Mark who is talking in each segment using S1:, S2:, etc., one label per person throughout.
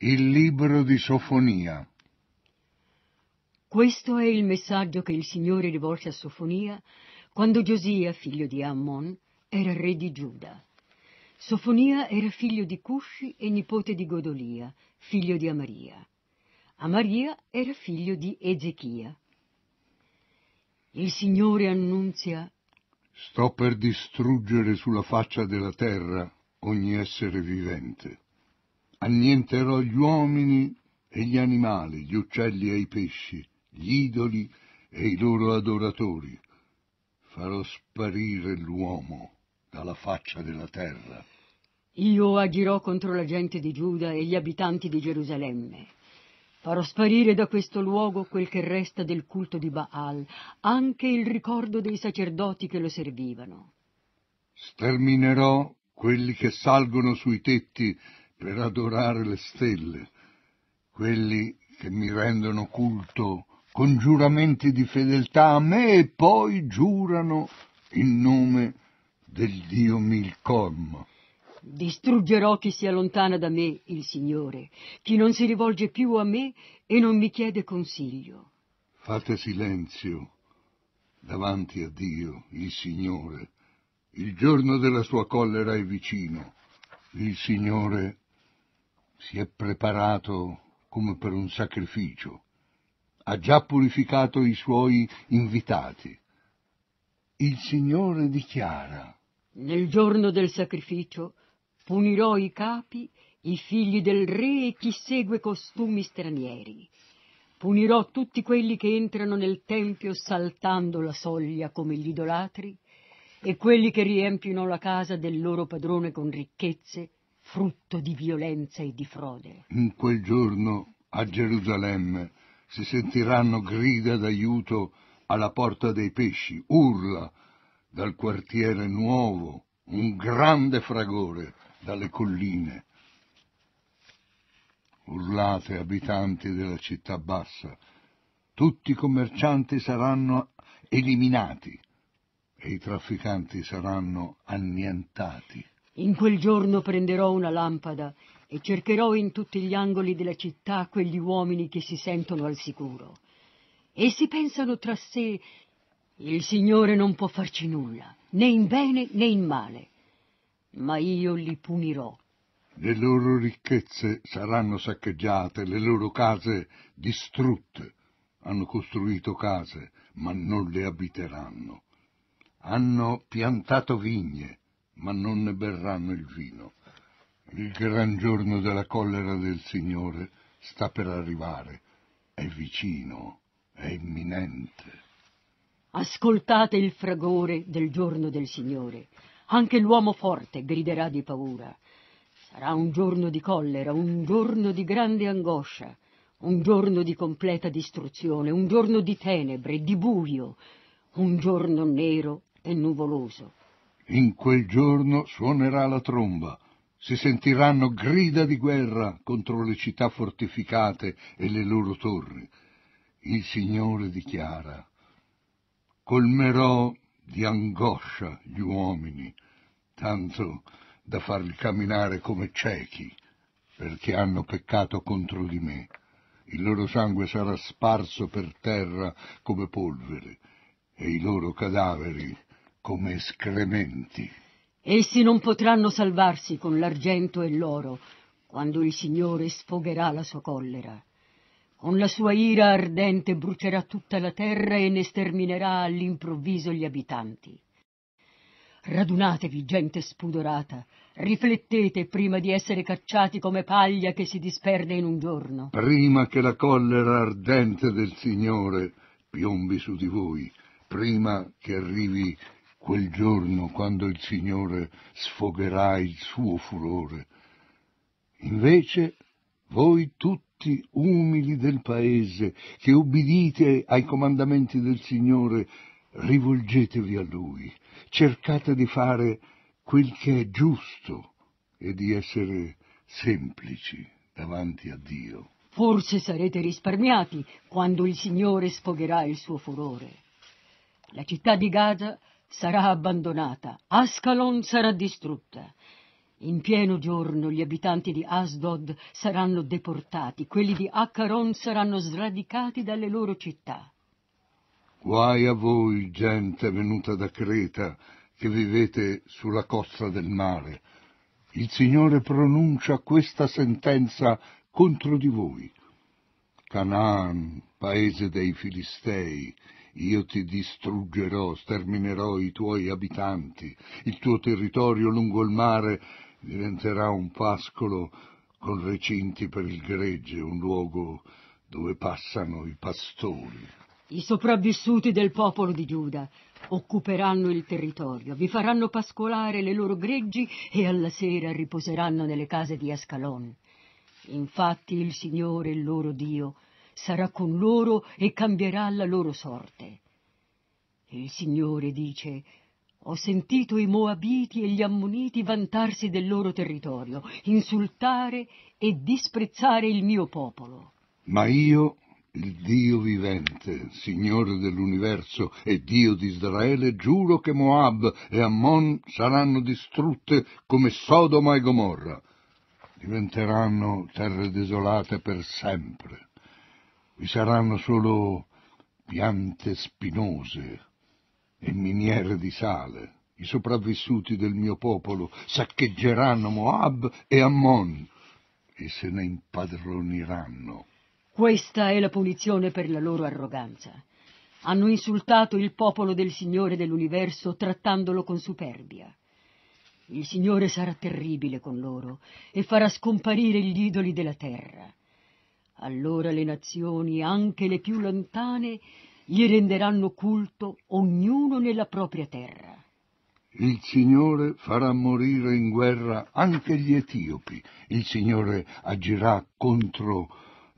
S1: Il libro di Sofonia.
S2: Questo è il messaggio che il Signore rivolse a Sofonia quando Giosia, figlio di Ammon, era re di Giuda. Sofonia era figlio di Cusci e nipote di Godolia, figlio di Amaria. Amaria era figlio di Ezechia. Il Signore annunzia
S1: Sto per distruggere sulla faccia della terra ogni essere vivente annienterò gli uomini e gli animali, gli uccelli e i pesci, gli idoli e i loro adoratori. Farò sparire l'uomo dalla faccia della terra.
S2: Io agirò contro la gente di Giuda e gli abitanti di Gerusalemme. Farò sparire da questo luogo quel che resta del culto di Baal, anche il ricordo dei sacerdoti che lo servivano.
S1: Sterminerò quelli che salgono sui tetti per adorare le stelle, quelli che mi rendono culto con giuramenti di fedeltà a me e poi giurano in nome del Dio Milcom.
S2: Distruggerò chi si allontana da me, il Signore, chi non si rivolge più a me e non mi chiede consiglio.
S1: Fate silenzio davanti a Dio, il Signore. Il giorno della sua collera è vicino. Il Signore si è preparato come per un sacrificio, ha già purificato i suoi invitati. Il Signore dichiara
S2: Nel giorno del sacrificio punirò i capi, i figli del re e chi segue costumi stranieri. Punirò tutti quelli che entrano nel tempio saltando la soglia come gli idolatri e quelli che riempiono la casa del loro padrone con ricchezze frutto di violenza e di frode.
S1: In quel giorno a Gerusalemme si sentiranno grida d'aiuto alla porta dei pesci, urla dal quartiere nuovo, un grande fragore dalle colline. Urlate, abitanti della città bassa, tutti i commercianti saranno eliminati e i trafficanti saranno annientati.
S2: In quel giorno prenderò una lampada e cercherò in tutti gli angoli della città quegli uomini che si sentono al sicuro. Essi pensano tra sé, il Signore non può farci nulla, né in bene né in male, ma io li punirò.
S1: Le loro ricchezze saranno saccheggiate, le loro case distrutte. Hanno costruito case, ma non le abiteranno. Hanno piantato vigne, ma non ne berranno il vino. Il gran giorno della collera del Signore sta per arrivare, è vicino, è imminente.
S2: Ascoltate il fragore del giorno del Signore. Anche l'uomo forte griderà di paura. Sarà un giorno di collera, un giorno di grande angoscia, un giorno di completa distruzione, un giorno di tenebre, di buio, un giorno nero e nuvoloso.
S1: In quel giorno suonerà la tromba, si sentiranno grida di guerra contro le città fortificate e le loro torri. Il Signore dichiara, colmerò di angoscia gli uomini, tanto da farli camminare come ciechi, perché hanno peccato contro di me. Il loro sangue sarà sparso per terra come polvere, e i loro cadaveri come escrementi.
S2: Essi non potranno salvarsi con l'argento e l'oro quando il Signore sfogherà la sua collera. Con la sua ira ardente brucerà tutta la terra e ne sterminerà all'improvviso gli abitanti.
S1: Radunatevi,
S2: gente spudorata, riflettete prima di essere cacciati come paglia che si disperde in un giorno.
S1: Prima che la collera ardente del Signore piombi su di voi, prima che arrivi quel giorno quando il Signore sfogherà il suo furore. Invece voi tutti umili del paese che ubbidite ai comandamenti del Signore, rivolgetevi a Lui, cercate di fare quel che è giusto e di essere semplici davanti a Dio.
S2: Forse sarete risparmiati quando il Signore sfogherà il suo furore. La città di Gaza sarà abbandonata, Ascalon sarà distrutta. In pieno giorno gli abitanti di Asdod saranno deportati, quelli di Accaron saranno sradicati dalle loro città.
S1: Guai a voi, gente venuta da Creta, che vivete sulla costa del mare. Il Signore pronuncia questa sentenza contro di voi. Canaan, paese dei Filistei, io ti distruggerò, sterminerò i tuoi abitanti, il tuo territorio lungo il mare diventerà un pascolo con recinti per il gregge, un luogo dove passano i pastori.
S2: I sopravvissuti del popolo di Giuda occuperanno il territorio, vi faranno pascolare le loro greggi e alla sera riposeranno nelle case di Ascalon. Infatti il Signore, il loro Dio, sarà con loro e cambierà la loro sorte. E il Signore dice, ho sentito i Moabiti e gli Ammoniti vantarsi del loro territorio, insultare e disprezzare il mio popolo.
S1: Ma io, il Dio vivente, Signore dell'universo e Dio di Israele, giuro che Moab e Ammon saranno distrutte come Sodoma e Gomorra. Diventeranno terre desolate per sempre vi saranno solo piante spinose e miniere di sale. I sopravvissuti del mio popolo saccheggeranno Moab e Ammon e se ne impadroniranno.
S2: Questa è la punizione per la loro arroganza. Hanno insultato il popolo del Signore dell'universo trattandolo con superbia. Il Signore sarà terribile con loro e farà scomparire gli idoli della terra. Allora le nazioni, anche le più lontane, gli renderanno culto ognuno nella propria terra.
S1: Il Signore farà morire in guerra anche gli etiopi. Il Signore agirà contro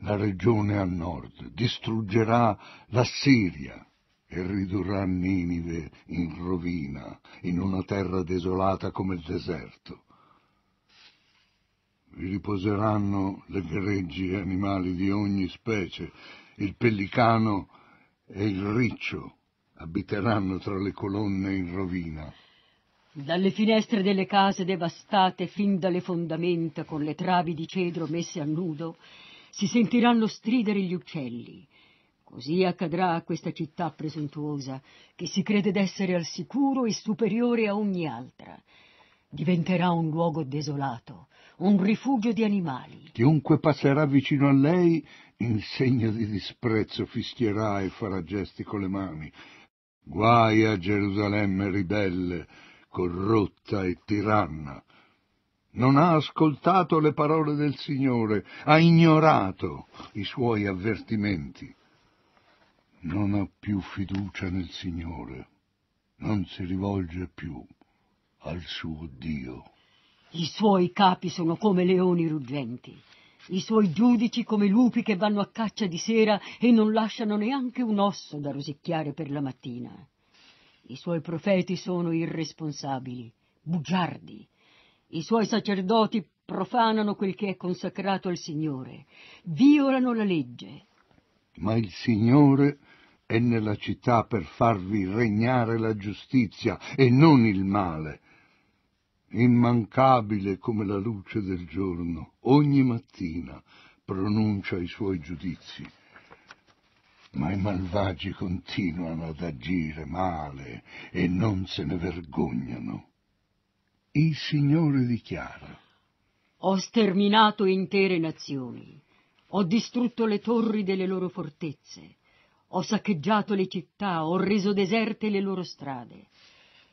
S1: la regione a nord, distruggerà la Siria e ridurrà Ninive in rovina, in una terra desolata come il deserto vi riposeranno le greggi animali di ogni specie, il pellicano e il riccio abiteranno tra le colonne in rovina.
S2: Dalle finestre delle case devastate fin dalle fondamenta con le travi di cedro messe a nudo, si sentiranno stridere gli uccelli. Così accadrà a questa città presuntuosa, che si crede d'essere al sicuro e superiore a ogni altra. Diventerà un luogo desolato, un rifugio di animali.
S1: Chiunque passerà vicino a lei, in segno di disprezzo, fischierà e farà gesti con le mani. Guai a Gerusalemme ribelle, corrotta e tiranna. Non ha ascoltato le parole del Signore, ha ignorato i suoi avvertimenti. Non ha più fiducia nel Signore, non si rivolge più al suo Dio.
S2: I suoi capi sono come leoni ruggenti, i suoi giudici come lupi che vanno a caccia di sera e non lasciano neanche un osso da rosicchiare per la mattina. I suoi profeti sono irresponsabili, bugiardi. I suoi sacerdoti profanano quel che è consacrato al Signore, violano la legge.
S1: Ma il Signore è nella città per farvi regnare la giustizia e non il male immancabile come la luce del giorno, ogni mattina pronuncia i suoi giudizi. Ma i malvagi continuano ad agire male e non se ne vergognano. Il Signore dichiara.
S2: Ho sterminato intere nazioni, ho distrutto le torri delle loro fortezze, ho saccheggiato le città, ho reso deserte le loro strade.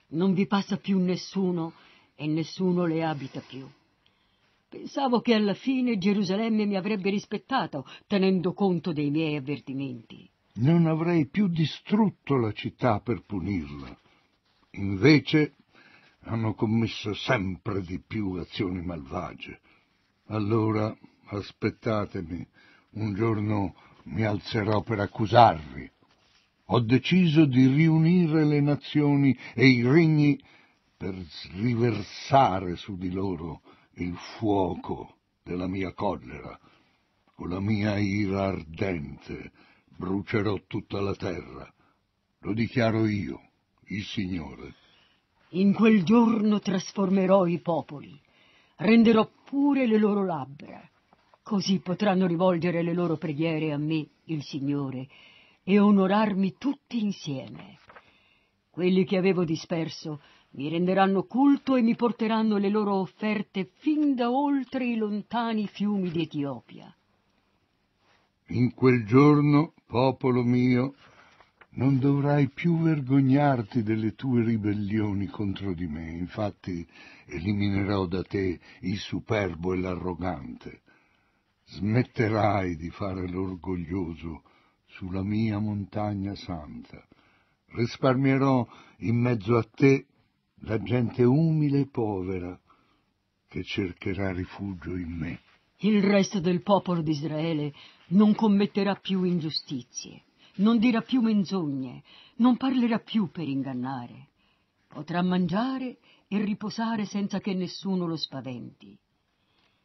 S2: Non vi passa più nessuno e nessuno le abita più. Pensavo che alla fine Gerusalemme mi avrebbe rispettato, tenendo conto dei miei avvertimenti.
S1: Non avrei più distrutto la città per punirla. Invece hanno commesso sempre di più azioni malvagie. Allora aspettatemi, un giorno mi alzerò per accusarvi. Ho deciso di riunire le nazioni e i regni per riversare su di loro il fuoco della mia collera. Con la mia ira ardente brucerò tutta la terra. Lo dichiaro io, il Signore.
S2: In quel giorno trasformerò i popoli, renderò pure le loro labbra. Così potranno rivolgere le loro preghiere a me, il Signore, e onorarmi tutti insieme. Quelli che avevo disperso mi renderanno culto e mi porteranno le loro offerte fin da oltre i lontani fiumi d'Etiopia.
S1: In quel giorno, popolo mio, non dovrai più vergognarti delle tue ribellioni contro di me, infatti eliminerò da te il superbo e l'arrogante. Smetterai di fare l'orgoglioso sulla mia montagna santa. Risparmierò in mezzo a te la gente umile e povera che cercherà rifugio in me.
S2: Il resto del popolo di Israele non commetterà più ingiustizie, non dirà più menzogne, non parlerà più per ingannare. Potrà mangiare e riposare senza che nessuno lo spaventi.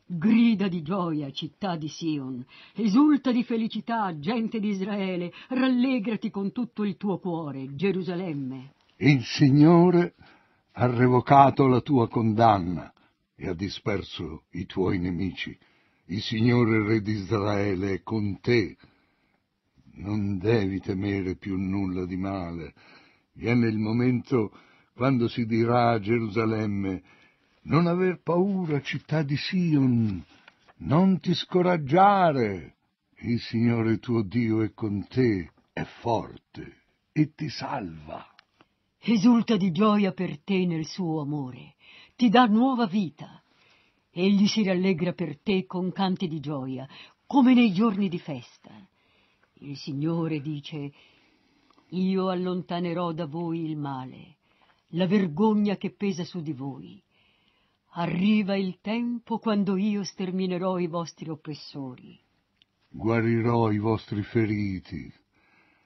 S2: Grida di gioia, città di Sion, esulta di felicità, gente di Israele, rallegrati con tutto il tuo cuore, Gerusalemme.
S1: Il Signore ha revocato la tua condanna e ha disperso i tuoi nemici. Il Signore Re di Israele è con te. Non devi temere più nulla di male. Viene il momento quando si dirà a Gerusalemme non aver paura, città di Sion, non ti scoraggiare. Il Signore tuo Dio è con te, è forte e ti salva
S2: esulta di gioia per te nel suo amore, ti dà nuova vita. Egli si rallegra per te con canti di gioia, come nei giorni di festa. Il Signore dice, io allontanerò da voi il male, la vergogna che pesa su di voi. Arriva il tempo quando io sterminerò i vostri oppressori.
S1: Guarirò i vostri feriti,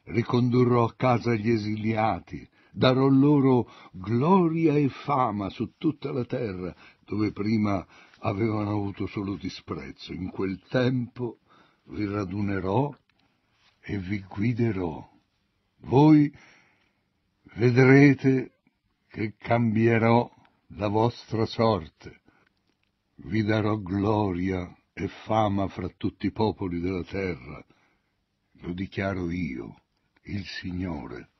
S1: ricondurrò a casa gli esiliati, darò loro gloria e fama su tutta la terra, dove prima avevano avuto solo disprezzo. In quel tempo vi radunerò e vi guiderò. Voi vedrete che cambierò la vostra sorte. Vi darò gloria e fama fra tutti i popoli della terra. Lo dichiaro io, il Signore.